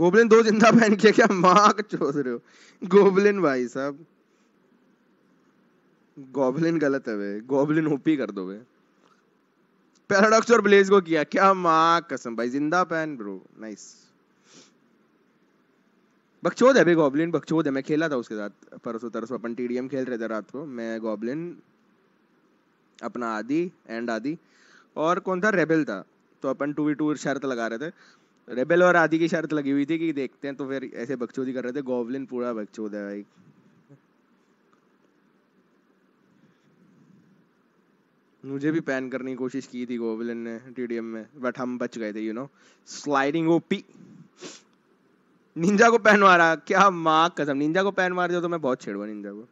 goblin दो जिंदा पहन के क्या माँ चोस रहे हो गोबलिन भाई साहब गोबलिन गलत है वे गोबलिन ओपी कर दो वे पैराडॉक्स और ब्लेज को किया क्या माँ कसम भाई जिंदा पहन ब्रो नाइस बकचोद है भाई गोबलिन बकचोद है मैं खेला था उसके साथ परसों तरसों अपन टीडीएम खेल रहे थे रात को मैं गोबलिन अपना आदि एंड आदि और कौन था रेबेल था तो अपन टू वी टू शर्त लगा रहे थे रेबेल और आदि की शर्त लगी हुई थी कि देखते हैं तो फिर ऐसे बकचोदी कर रहे थे गोवलिन पूरा बकचोद है भाई मुझे भी पैन करने की कोशिश की थी गोवलिन ने टीडीएम में बट हम बच गए थे you know sliding OP ninja को पैन मारा क्या माँ कसम निंजा को पैन मार दिया तो मैं बहुत छेड़ूंगा निंजा को